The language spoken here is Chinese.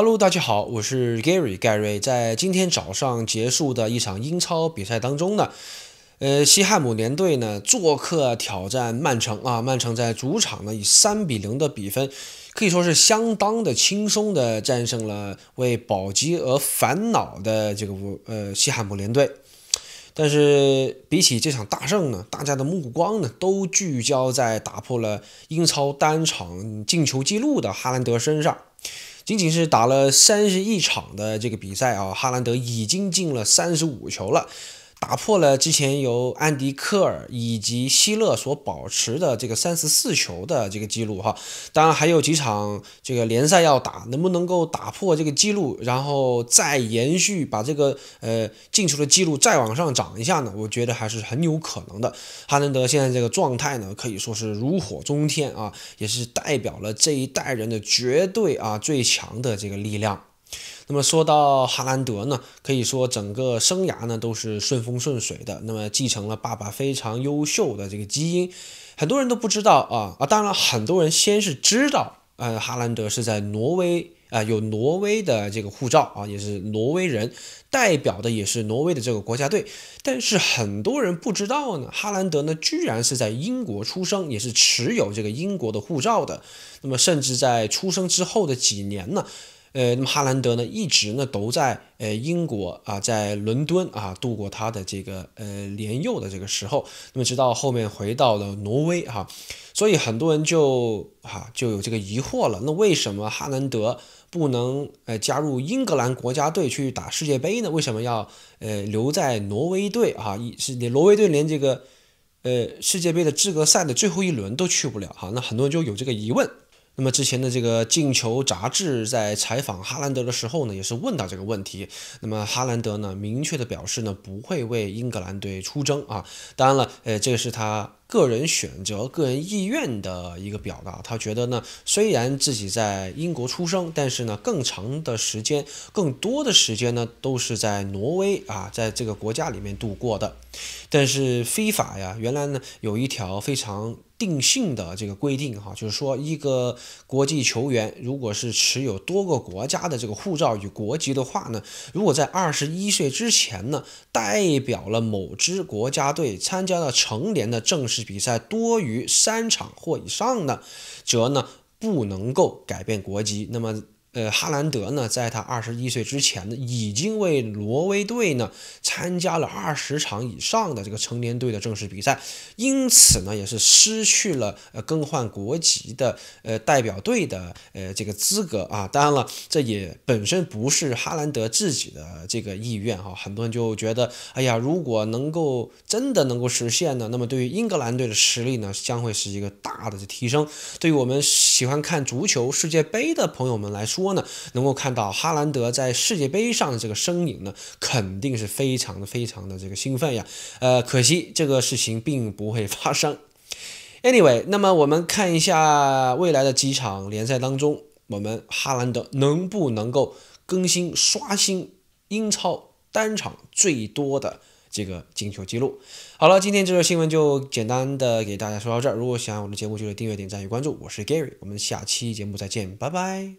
Hello，大家好，我是 Gary。Gary 在今天早上结束的一场英超比赛当中呢，呃，西汉姆联队呢做客挑战曼城啊，曼城在主场呢以三比零的比分，可以说是相当的轻松的战胜了为保级而烦恼的这个呃西汉姆联队。但是比起这场大胜呢，大家的目光呢都聚焦在打破了英超单场进球纪录的哈兰德身上。仅仅是打了三十一场的这个比赛啊，哈兰德已经进了三十五球了。打破了之前由安迪·科尔以及希勒所保持的这个三十四球的这个记录哈，当然还有几场这个联赛要打，能不能够打破这个记录，然后再延续把这个呃进球的记录再往上涨一下呢？我觉得还是很有可能的。哈兰德现在这个状态呢，可以说是如火中天啊，也是代表了这一代人的绝对啊最强的这个力量。那么说到哈兰德呢，可以说整个生涯呢都是顺风顺水的。那么继承了爸爸非常优秀的这个基因，很多人都不知道啊啊！当然，很多人先是知道，呃，哈兰德是在挪威，呃，有挪威的这个护照啊，也是挪威人，代表的也是挪威的这个国家队。但是很多人不知道呢，哈兰德呢居然是在英国出生，也是持有这个英国的护照的。那么甚至在出生之后的几年呢？呃，那么哈兰德呢，一直呢都在呃英国啊，在伦敦啊度过他的这个呃年幼的这个时候，那么直到后面回到了挪威哈，所以很多人就哈就有这个疑惑了，那为什么哈兰德不能呃加入英格兰国家队去打世界杯呢？为什么要呃留在挪威队啊？是连挪威队连这个呃世界杯的资格赛的最后一轮都去不了哈？那很多人就有这个疑问。那么之前的这个《进球》杂志在采访哈兰德的时候呢，也是问到这个问题。那么哈兰德呢，明确的表示呢，不会为英格兰队出征啊。当然了，呃，这个是他个人选择、个人意愿的一个表达。他觉得呢，虽然自己在英国出生，但是呢，更长的时间、更多的时间呢，都是在挪威啊，在这个国家里面度过的。但是非法呀，原来呢，有一条非常。定性的这个规定哈，就是说，一个国际球员如果是持有多个国家的这个护照与国籍的话呢，如果在二十一岁之前呢，代表了某支国家队参加了成年的正式比赛多于三场或以上的，则呢不能够改变国籍。那么。呃，哈兰德呢，在他二十一岁之前呢，已经为挪威队呢参加了二十场以上的这个成年队的正式比赛，因此呢，也是失去了呃更换国籍的呃代表队的呃这个资格啊。当然了，这也本身不是哈兰德自己的这个意愿哈。很多人就觉得，哎呀，如果能够真的能够实现呢，那么对于英格兰队的实力呢，将会是一个大的提升，对于我们。喜欢看足球世界杯的朋友们来说呢，能够看到哈兰德在世界杯上的这个身影呢，肯定是非常的非常的这个兴奋呀。呃，可惜这个事情并不会发生。Anyway，那么我们看一下未来的几场联赛当中，我们哈兰德能不能够更新刷新英超单场最多的？这个进球记录，好了，今天这个新闻就简单的给大家说到这儿。如果喜欢我的节目，记得订阅、点赞与关注。我是 Gary，我们下期节目再见，拜拜。